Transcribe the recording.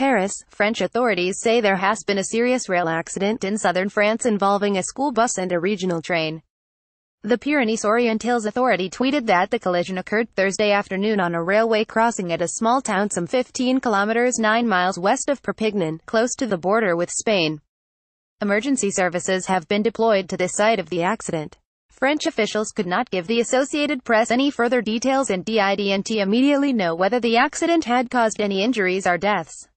Paris, French authorities say there has been a serious rail accident in southern France involving a school bus and a regional train. The Pyrenees Orientales Authority tweeted that the collision occurred Thursday afternoon on a railway crossing at a small town some 15 kilometers 9 miles west of Perpignan, close to the border with Spain. Emergency services have been deployed to the site of the accident. French officials could not give the Associated Press any further details and didn't immediately know whether the accident had caused any injuries or deaths.